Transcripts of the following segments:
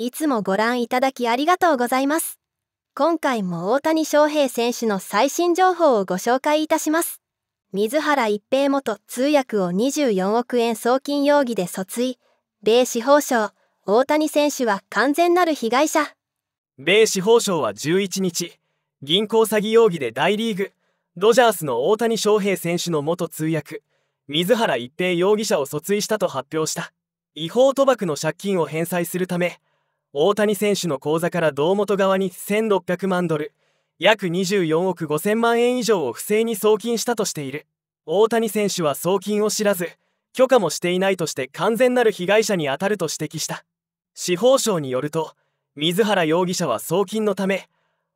いつもご覧いただきありがとうございます。今回も大谷翔平選手の最新情報をご紹介いたします。水原一平元通訳を24億円送金容疑で訴追。米司法省、大谷選手は完全なる被害者。米司法省は11日、銀行詐欺容疑で大リーグ、ドジャースの大谷翔平選手の元通訳、水原一平容疑者を訴追したと発表した。違法賭博の借金を返済するため、大谷選手の口座から堂本側に1600万ドル約24億5000万円以上を不正に送金したとしている大谷選手は送金を知らず許可もしていないとして完全なる被害者に当たると指摘した司法省によると水原容疑者は送金のため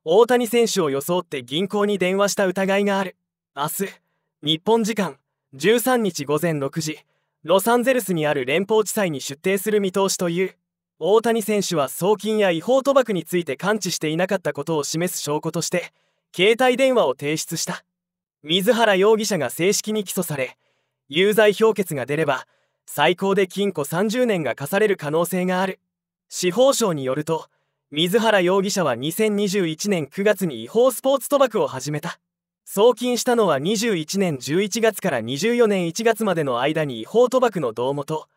大谷選手を装って銀行に電話した疑いがある明日日本時間13日午前6時ロサンゼルスにある連邦地裁に出廷する見通しという。大谷選手は送金や違法賭博について感知していなかったことを示す証拠として携帯電話を提出した水原容疑者が正式に起訴され有罪評決が出れば最高で禁錮30年が課される可能性がある司法省によると水原容疑者は2021年9月に違法スポーツ賭博を始めた送金したのは21年11月から24年1月までの間に違法賭博の胴元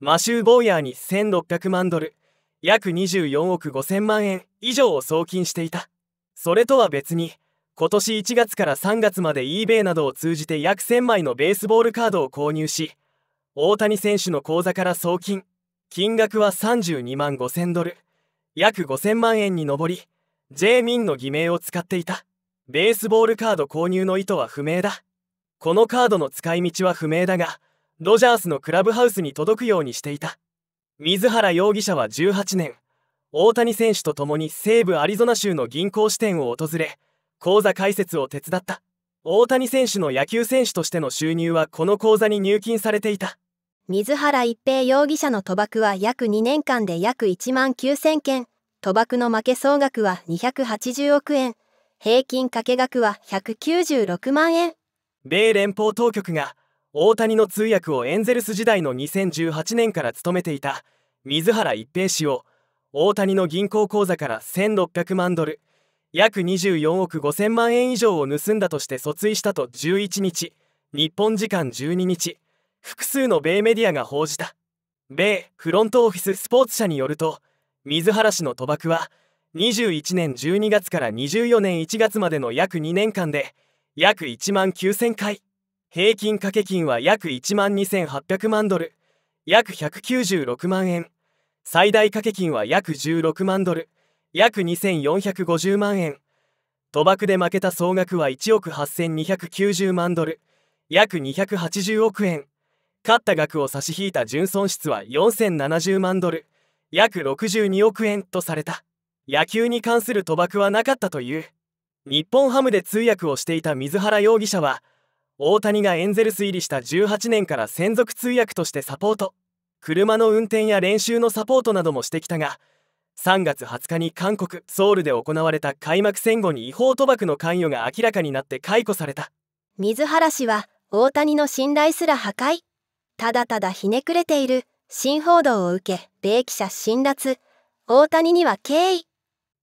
マシュー・ボーヤーに1600万ドル約24億5000万円以上を送金していたそれとは別に今年1月から3月まで eBay などを通じて約1000枚のベースボールカードを購入し大谷選手の口座から送金金額は32万5000ドル約5000万円に上り J ミンの偽名を使っていたベースボールカード購入の意図は不明だこのカードの使い道は不明だがドジャースのクラブハウスに届くようにしていた水原容疑者は18年大谷選手と共に西部アリゾナ州の銀行支店を訪れ口座開設を手伝った大谷選手の野球選手としての収入はこの口座に入金されていた水原一平容疑者の賭博は約2年間で約1万9000件賭博の負け総額は280億円平均掛け額は196万円米連邦当局が大谷の通訳をエンゼルス時代の2018年から務めていた水原一平氏を大谷の銀行口座から1600万ドル約24億5000万円以上を盗んだとして訴追したと11日日本時間12日複数の米メディアが報じた米フロントオフィススポーツ社によると水原氏の賭博は21年12月から24年1月までの約2年間で約1万9000回平均掛け金は約1万2800万ドル約196万円最大掛け金は約16万ドル約2450万円賭博で負けた総額は1億8290万ドル約280億円勝った額を差し引いた純損失は4070万ドル約62億円とされた野球に関する賭博はなかったという日本ハムで通訳をしていた水原容疑者は大谷がエンゼルス入りした18年から専属通訳としてサポート車の運転や練習のサポートなどもしてきたが3月20日に韓国ソウルで行われた開幕戦後に違法賭博の関与が明らかになって解雇された水原氏は大谷の信頼すら破壊ただただひねくれている新報道を受け米記者辛辣大谷には敬意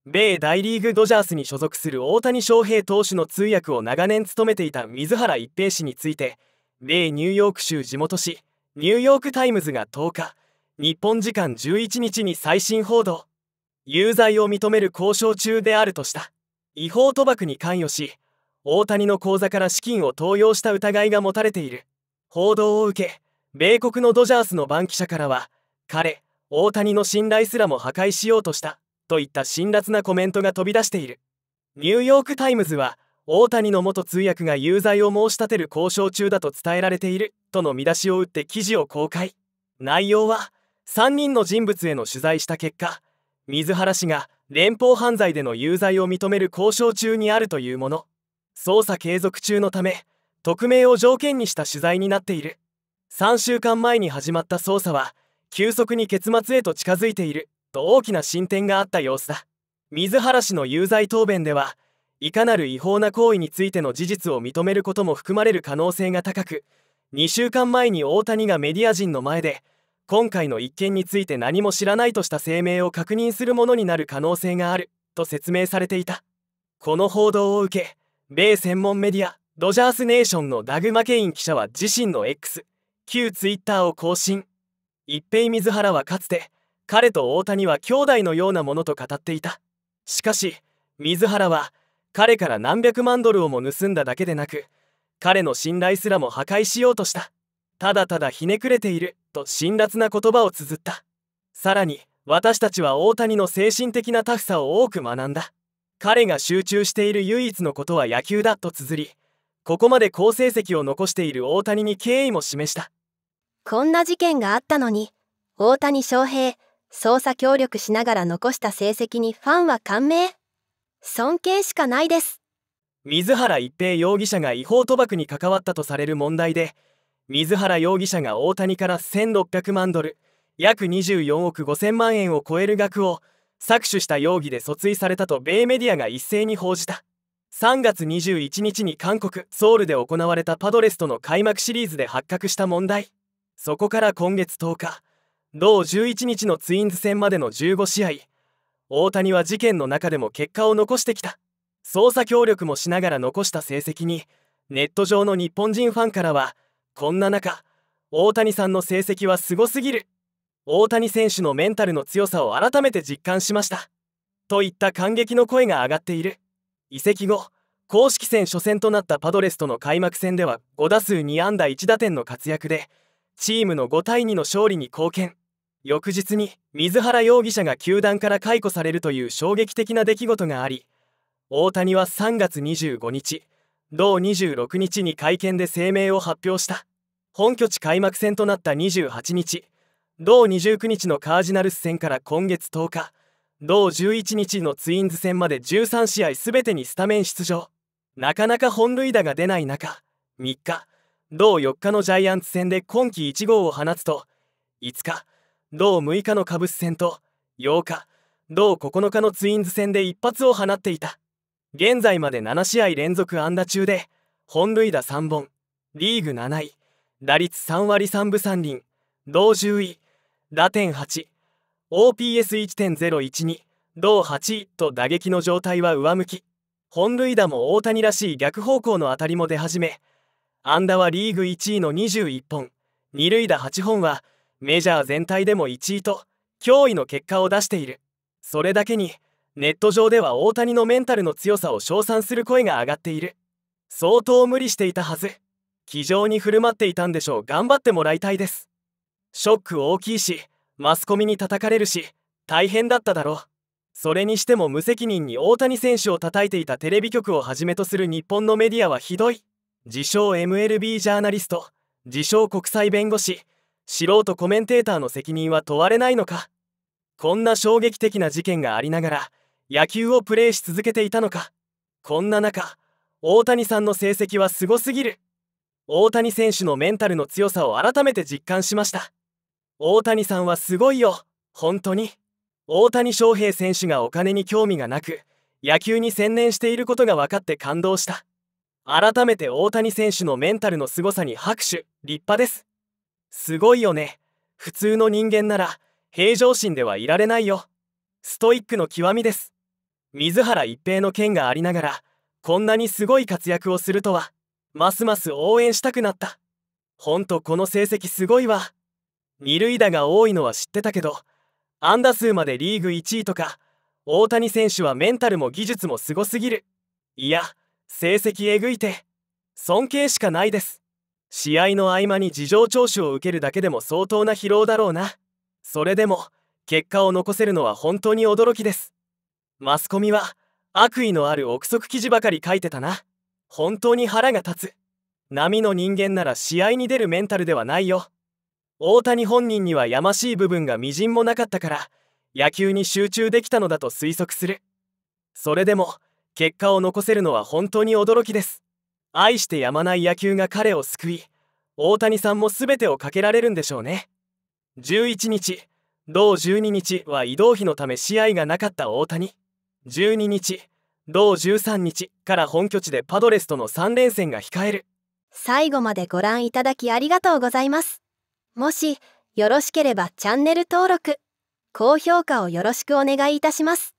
米大リーグドジャースに所属する大谷翔平投手の通訳を長年務めていた水原一平氏について米ニューヨーク州地元紙ニューヨーク・タイムズが10日日本時間11日に最新報道有罪を認める交渉中であるとした違法賭博に関与し大谷の口座から資金を盗用した疑いが持たれている報道を受け米国のドジャースの番記者からは彼大谷の信頼すらも破壊しようとしたといった辛辣なコメントが飛び出しているニューヨーク・タイムズは大谷の元通訳が有罪を申し立てる交渉中だと伝えられているとの見出しを打って記事を公開内容は3人の人物への取材した結果水原氏が連邦犯罪での有罪を認める交渉中にあるというもの捜査継続中のため匿名を条件にした取材になっている3週間前に始まった捜査は急速に結末へと近づいていると大きな進展があった様子だ水原氏の有罪答弁ではいかなる違法な行為についての事実を認めることも含まれる可能性が高く2週間前に大谷がメディア人の前で今回の一件について何も知らないとした声明を確認するものになる可能性があると説明されていたこの報道を受け米専門メディアドジャースネーションのダグ・マケイン記者は自身の X 旧 Twitter を更新一平水原はかつて彼と大谷は兄弟のようなものと語っていたしかし水原は彼から何百万ドルをも盗んだだけでなく彼の信頼すらも破壊しようとしたただただひねくれていると辛辣な言葉を綴ったさらに私たちは大谷の精神的なタフさを多く学んだ彼が集中している唯一のことは野球だと綴りここまで好成績を残している大谷に敬意も示したこんな事件があったのに大谷翔平捜査協力しながら残した成績にファンは感銘尊敬しかないです水原一平容疑者が違法賭博に関わったとされる問題で水原容疑者が大谷から1600万ドル約24億5000万円を超える額を搾取した容疑で訴追されたと米メディアが一斉に報じた3月21日に韓国ソウルで行われたパドレスとの開幕シリーズで発覚した問題そこから今月10日同11日のツインズ戦までの15試合大谷は事件の中でも結果を残してきた捜査協力もしながら残した成績にネット上の日本人ファンからはこんな中大谷さんの成績はすごすぎる大谷選手のメンタルの強さを改めて実感しましたといった感激の声が上がっている移籍後公式戦初戦となったパドレスとの開幕戦では5打数2安打1打点の活躍でチームの5対2の勝利に貢献翌日に水原容疑者が球団から解雇されるという衝撃的な出来事があり大谷は3月25日同26日に会見で声明を発表した本拠地開幕戦となった28日同29日のカージナルス戦から今月10日同11日のツインズ戦まで13試合全てにスタメン出場なかなか本塁打が出ない中3日同4日のジャイアンツ戦で今季1号を放つと5日同6日のカブス戦と8日同9日のツインズ戦で一発を放っていた現在まで7試合連続安打中で本塁打3本リーグ7位打率3割3分3厘同10位打点 8OPS1.012 同8位と打撃の状態は上向き本塁打も大谷らしい逆方向の当たりも出始め安打はリーグ1位の21本二塁打8本はメジャー全体でも1位と驚異の結果を出しているそれだけにネット上では大谷のメンタルの強さを称賛する声が上がっている相当無理していたはず気丈に振る舞っていたんでしょう頑張ってもらいたいですショック大きいしマスコミに叩かれるし大変だっただろうそれにしても無責任に大谷選手を叩いていたテレビ局をはじめとする日本のメディアはひどい自称 MLB ジャーナリスト自称国際弁護士素人コメンテーターの責任は問われないのかこんな衝撃的な事件がありながら野球をプレーし続けていたのかこんな中大谷さんの成績はすごすぎる大谷選手のメンタルの強さを改めて実感しました大谷さんはすごいよ本当に大谷翔平選手がお金に興味がなく野球に専念していることが分かって感動した改めて大谷選手のメンタルの凄さに拍手立派ですすごいよね普通の人間なら平常心ではいられないよストイックの極みです水原一平の件がありながらこんなにすごい活躍をするとはますます応援したくなったほんとこの成績すごいわ二塁打が多いのは知ってたけど安打数までリーグ1位とか大谷選手はメンタルも技術もすごすぎるいや成績えぐいて尊敬しかないです試合の合間に事情聴取を受けるだけでも相当な疲労だろうなそれでも結果を残せるのは本当に驚きですマスコミは悪意のある憶測記事ばかり書いてたな本当に腹が立つ波の人間なら試合に出るメンタルではないよ大谷本人にはやましい部分がみじんもなかったから野球に集中できたのだと推測するそれでも結果を残せるのは本当に驚きです愛してやまない野球が彼を救い大谷さんも全てをかけられるんでしょうね11日同12日は移動費のため試合がなかった大谷12日同13日から本拠地でパドレスとの3連戦が控える最後までご覧いただきありがとうございますもしよろしければチャンネル登録高評価をよろしくお願いいたします